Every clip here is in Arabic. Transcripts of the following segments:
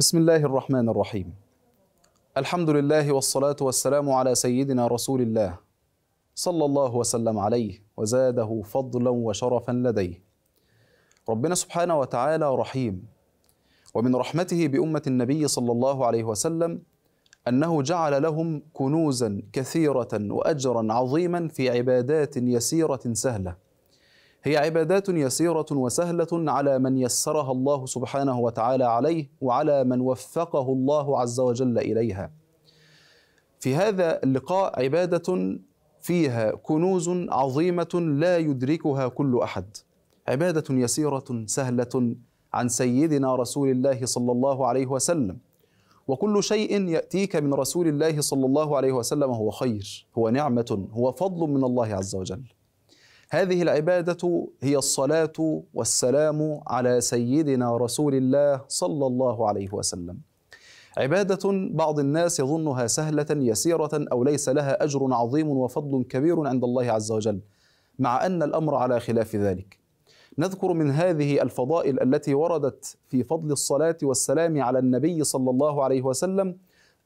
بسم الله الرحمن الرحيم الحمد لله والصلاة والسلام على سيدنا رسول الله صلى الله وسلم عليه وزاده فضلا وشرفا لديه ربنا سبحانه وتعالى رحيم ومن رحمته بأمة النبي صلى الله عليه وسلم أنه جعل لهم كنوزا كثيرة وأجرا عظيما في عبادات يسيرة سهلة هي عبادات يسيرة وسهلة على من يسرها الله سبحانه وتعالى عليه وعلى من وفقه الله عز وجل إليها. في هذا اللقاء عبادة فيها كنوز عظيمة لا يدركها كل أحد. عبادة يسيرة سهلة عن سيدنا رسول الله صلى الله عليه وسلم. وكل شيء يأتيك من رسول الله صلى الله عليه وسلم هو خير، هو نعمة، هو فضل من الله عز وجل. هذه العبادة هي الصلاة والسلام على سيدنا رسول الله صلى الله عليه وسلم. عبادة بعض الناس يظنها سهلة يسيرة أو ليس لها أجر عظيم وفضل كبير عند الله عز وجل، مع أن الأمر على خلاف ذلك. نذكر من هذه الفضائل التي وردت في فضل الصلاة والسلام على النبي صلى الله عليه وسلم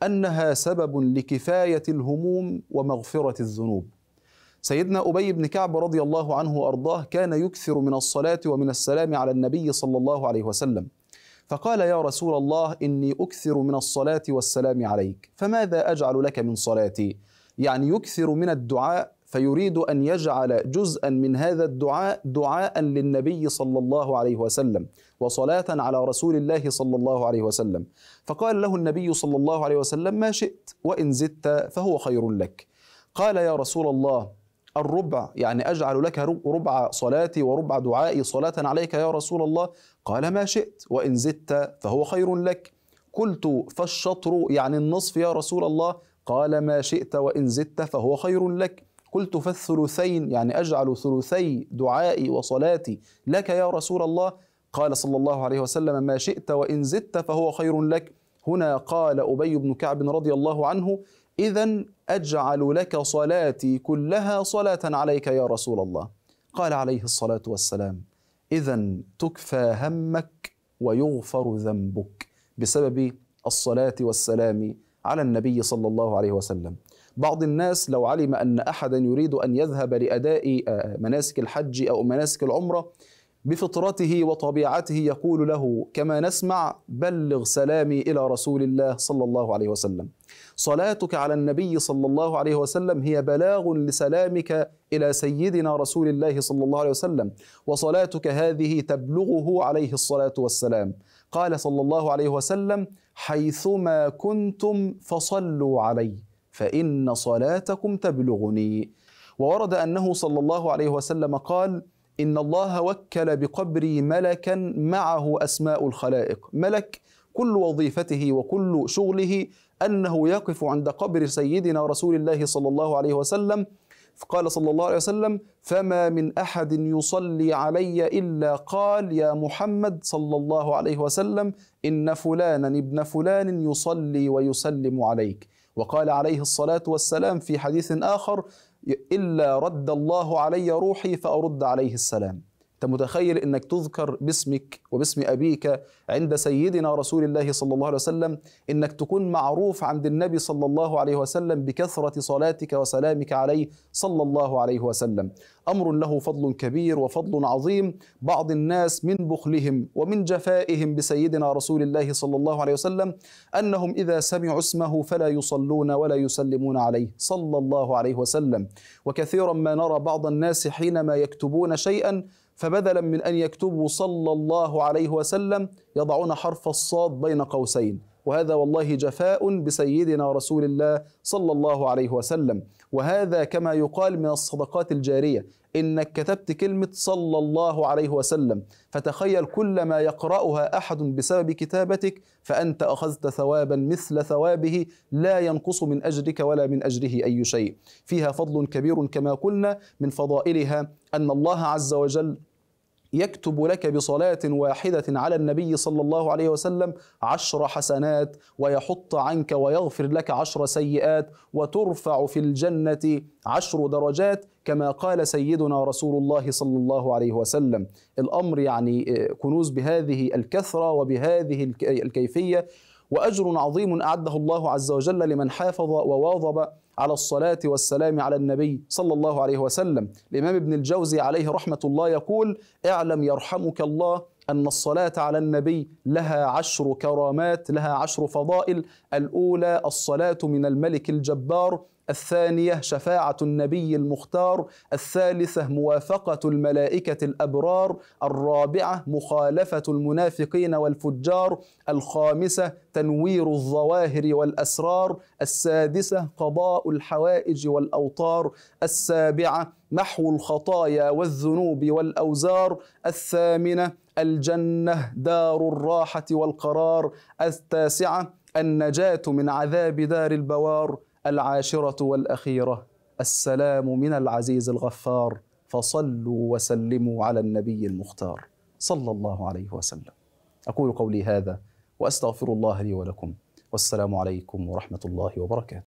أنها سبب لكفاية الهموم ومغفرة الذنوب. سيدنا أبي بن كعب رضي الله عنه وأرضاه كان يكثر من الصلاة ومن السلام على النبي صلى الله عليه وسلم فقال يا رسول الله إني أكثر من الصلاة والسلام عليك فماذا أجعل لك من صلاتي؟ يعني يكثر من الدعاء فيريد أن يجعل جزءا من هذا الدعاء دعاء للنبي صلى الله عليه وسلم وصلاة على رسول الله صلى الله عليه وسلم فقال له النبي صلى الله عليه وسلم ما شئت وإن زدت فهو خير لك قال يا رسول الله الربع يعني أجعل لك ربع صلاتي وربع دعائي صلاة عليك يا رسول الله قال ما شئت وإن زدت فهو خير لك قلت فالشطر يعني النصف يا رسول الله قال ما شئت وإن زدت فهو خير لك قلت فالثلثين يعني أجعل ثلثي دعائي وصلاتي لك يا رسول الله قال صلى الله عليه وسلم ما شئت وإن زدت فهو خير لك هنا قال أبي بن كعب رضي الله عنه إذا أجعل لك صلاتي كلها صلاة عليك يا رسول الله قال عليه الصلاة والسلام إذا تكفى همك ويغفر ذنبك بسبب الصلاة والسلام على النبي صلى الله عليه وسلم بعض الناس لو علم أن أحدا يريد أن يذهب لأداء آه، مناسك الحج أو مناسك العمرة بفطرته وطبيعته يقول له كما نسمع بلغ سلامي الى رسول الله صلى الله عليه وسلم صلاتك على النبي صلى الله عليه وسلم هي بلاغ لسلامك الى سيدنا رسول الله صلى الله عليه وسلم وصلاتك هذه تبلغه عليه الصلاه والسلام قال صلى الله عليه وسلم حيثما كنتم فصلوا علي فان صلاتكم تبلغني وورد انه صلى الله عليه وسلم قال إن الله وكل بقبري ملكا معه أسماء الخلائق ملك كل وظيفته وكل شغله أنه يقف عند قبر سيدنا رسول الله صلى الله عليه وسلم فقال صلى الله عليه وسلم فما من احد يصلي علي الا قال يا محمد صلى الله عليه وسلم ان فلانا ابن فلان يصلي ويسلم عليك وقال عليه الصلاة والسلام في حديث آخر إلا رد الله علي روحي فأرد عليه السلام أنت متخيل أنك تذكر باسمك وباسم أبيك عند سيدنا رسول الله صلى الله عليه وسلم أنك تكون معروف عند النبي صلى الله عليه وسلم بكثرة صلاتك وسلامك عليه صلى الله عليه وسلم أمر له فضل كبير وفضل عظيم بعض الناس من بخلهم ومن جفائهم بسيدنا رسول الله صلى الله عليه وسلم أنهم إذا سمعوا اسمه فلا يصلون ولا يسلمون عليه صلى الله عليه وسلم وكثيرا ما نرى بعض الناس حينما يكتبون شيئا فبدلا من أن يكتبوا صلى الله عليه وسلم يضعون حرف الصاد بين قوسين وهذا والله جفاء بسيدنا رسول الله صلى الله عليه وسلم وهذا كما يقال من الصدقات الجارية إنك كتبت كلمة صلى الله عليه وسلم فتخيل كل ما يقرأها أحد بسبب كتابتك فأنت أخذت ثوابا مثل ثوابه لا ينقص من أجرك ولا من أجره أي شيء فيها فضل كبير كما قلنا من فضائلها أن الله عز وجل يكتب لك بصلاة واحدة على النبي صلى الله عليه وسلم عشر حسنات ويحط عنك ويغفر لك عشر سيئات وترفع في الجنة عشر درجات كما قال سيدنا رسول الله صلى الله عليه وسلم الأمر يعني آه، كنوز بهذه الكثرة وبهذه آه، الكيفية واجر عظيم اعده الله عز وجل لمن حافظ وواظب على الصلاة والسلام على النبي صلى الله عليه وسلم الإمام ابن الجوزي عليه رحمة الله يقول اعلم يرحمك الله أن الصلاة على النبي لها عشر كرامات لها عشر فضائل الأولى الصلاة من الملك الجبار الثانية شفاعة النبي المختار الثالثة موافقة الملائكة الأبرار الرابعة مخالفة المنافقين والفجار الخامسة تنوير الظواهر والأسرار السادسة قضاء الحوائج والأوطار السابعة محو الخطايا والذنوب والأوزار الثامنة الجنة دار الراحة والقرار التاسعة النجاة من عذاب دار البوار العاشرة والأخيرة السلام من العزيز الغفار فصلوا وسلموا على النبي المختار صلى الله عليه وسلم أقول قولي هذا وأستغفر الله لي ولكم والسلام عليكم ورحمة الله وبركاته